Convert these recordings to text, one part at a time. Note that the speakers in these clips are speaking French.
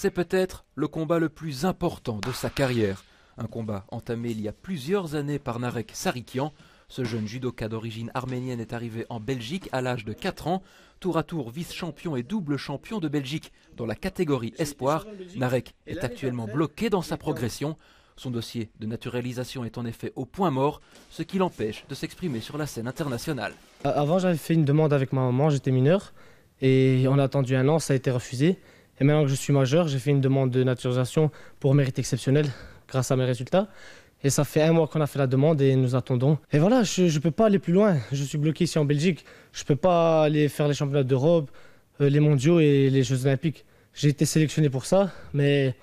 C'est peut-être le combat le plus important de sa carrière. Un combat entamé il y a plusieurs années par Narek Sarikian. Ce jeune judoka d'origine arménienne est arrivé en Belgique à l'âge de 4 ans, tour à tour vice-champion et double champion de Belgique dans la catégorie espoir. Narek est actuellement bloqué dans sa progression. Son dossier de naturalisation est en effet au point mort, ce qui l'empêche de s'exprimer sur la scène internationale. Avant, j'avais fait une demande avec ma maman, j'étais mineur, et on a attendu un an, ça a été refusé. Et maintenant que je suis majeur, j'ai fait une demande de naturalisation pour mérite exceptionnel grâce à mes résultats. Et ça fait un mois qu'on a fait la demande et nous attendons. Et voilà, je ne peux pas aller plus loin. Je suis bloqué ici en Belgique. Je ne peux pas aller faire les championnats d'Europe, euh, les mondiaux et les Jeux olympiques. J'ai été sélectionné pour ça, mais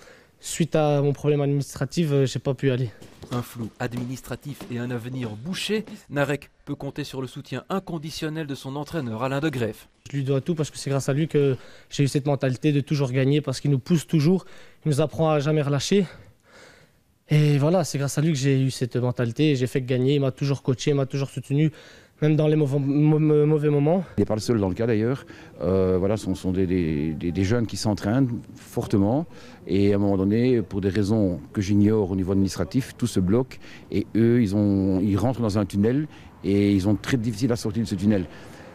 suite à mon problème administratif, euh, j'ai pas pu aller. Un flou administratif et un avenir bouché, Narek peut compter sur le soutien inconditionnel de son entraîneur Alain De Greff. Je lui dois tout parce que c'est grâce à lui que j'ai eu cette mentalité de toujours gagner parce qu'il nous pousse toujours, il nous apprend à jamais relâcher. Et voilà, c'est grâce à lui que j'ai eu cette mentalité. J'ai fait gagner, il m'a toujours coaché, il m'a toujours soutenu même dans les mauvais, moments. n'est pas le seul dans le cas d'ailleurs, euh, voilà, sont, des, jeunes qui s'entraînent fortement et à un moment donné, pour des raisons que j'ignore au niveau administratif, tout se bloque et eux, ils, ont, ils rentrent dans un tunnel et ils ont très difficile à sortir de ce tunnel.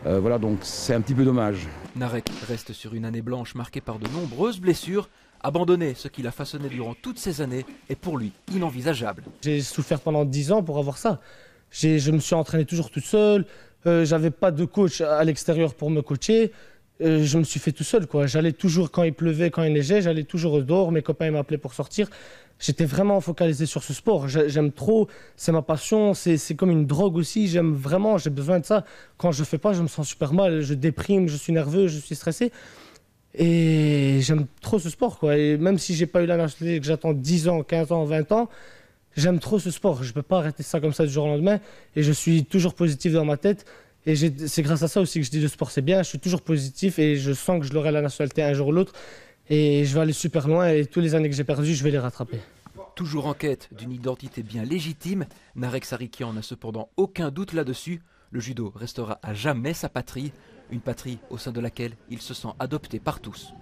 Euh, voilà, donc c'est un petit peu dommage. Narek reste sur une année blanche marquée par de nombreuses blessures. Abandonner ce qu'il a façonné durant toutes ces années est pour lui inenvisageable. J'ai souffert pendant 10 ans pour avoir ça je me suis entraîné toujours tout seul. Euh, j'avais pas de coach à l'extérieur pour me coacher. Euh, je me suis fait tout seul. quoi. J'allais toujours, quand il pleuvait, quand il neigeait, j'allais toujours dehors. Mes copains m'appelaient pour sortir. J'étais vraiment focalisé sur ce sport. J'aime trop, c'est ma passion, c'est comme une drogue aussi. J'aime vraiment, j'ai besoin de ça. Quand je ne fais pas, je me sens super mal. Je déprime, je suis nerveux, je suis stressé. Et j'aime trop ce sport. quoi. Et même si je n'ai pas eu la nationalité, que j'attends 10 ans, 15 ans, 20 ans, j'aime trop ce sport. Je peux pas arrêter ça comme ça du jour au lendemain. Et je suis toujours positif dans ma tête. Et c'est grâce à ça aussi que je dis le sport c'est bien. Je suis toujours positif et je sens que je l'aurai la nationalité un jour ou l'autre. Et je vais aller super loin et tous les années que j'ai perdues, je vais les rattraper. Toujours en quête d'une identité bien légitime, Narek Sarikian n'a cependant aucun doute là-dessus. Le judo restera à jamais sa patrie, une patrie au sein de laquelle il se sent adopté par tous.